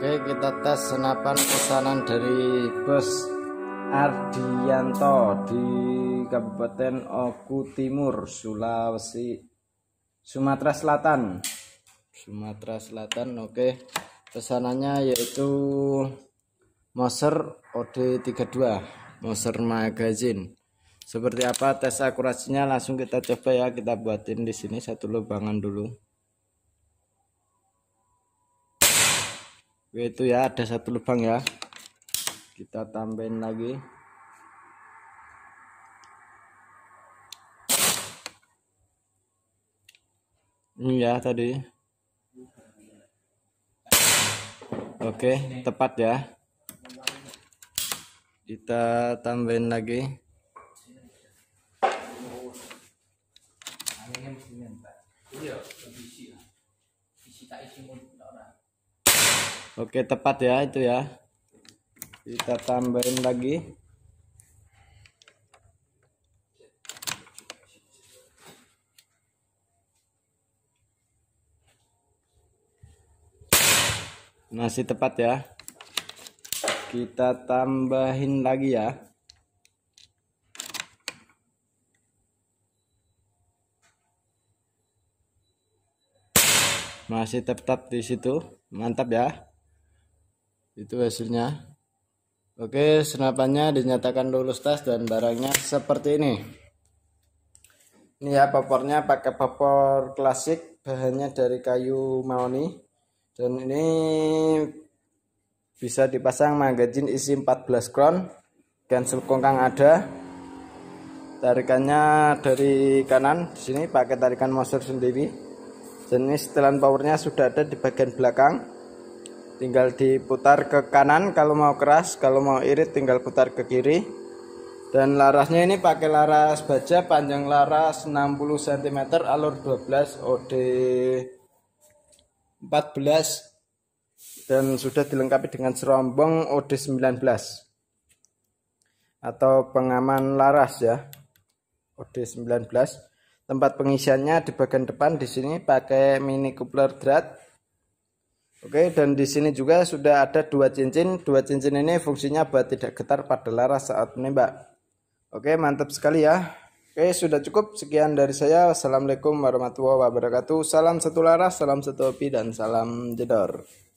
Oke kita tes senapan pesanan dari bus Ardianto di Kabupaten Oku Timur Sulawesi Sumatera Selatan Sumatera Selatan oke pesanannya yaitu Moser OD32 Moser Magazine seperti apa tes akurasinya langsung kita coba ya kita buatin di sini satu lubangan dulu itu ya ada satu lubang ya kita tambahin lagi ini ya tadi oke tepat ya kita tambahin lagi nah, Iya, Oke tepat ya itu ya. Kita tambahin lagi. Masih tepat ya. Kita tambahin lagi ya. Masih tetap di situ. Mantap ya itu hasilnya oke senapannya dinyatakan lulus tes dan barangnya seperti ini ini ya popornya pakai popor klasik bahannya dari kayu maoni dan ini bisa dipasang magazine isi 14 crown dan sekongkang ada tarikannya dari kanan di sini pakai tarikan motor sendiri jenis ini setelan powernya sudah ada di bagian belakang tinggal diputar ke kanan kalau mau keras kalau mau irit tinggal putar ke kiri dan larasnya ini pakai laras baja panjang laras 60 cm alur 12 OD 14 dan sudah dilengkapi dengan serombong OD 19 atau pengaman laras ya OD 19 tempat pengisiannya di bagian depan di sini pakai mini coupler drat Oke, dan di sini juga sudah ada dua cincin. Dua cincin ini fungsinya buat tidak getar pada laras saat menembak. Oke, mantap sekali ya. Oke, sudah cukup. Sekian dari saya. Wassalamualaikum warahmatullahi wabarakatuh. Salam satu laras, salam satu api, dan salam jedor.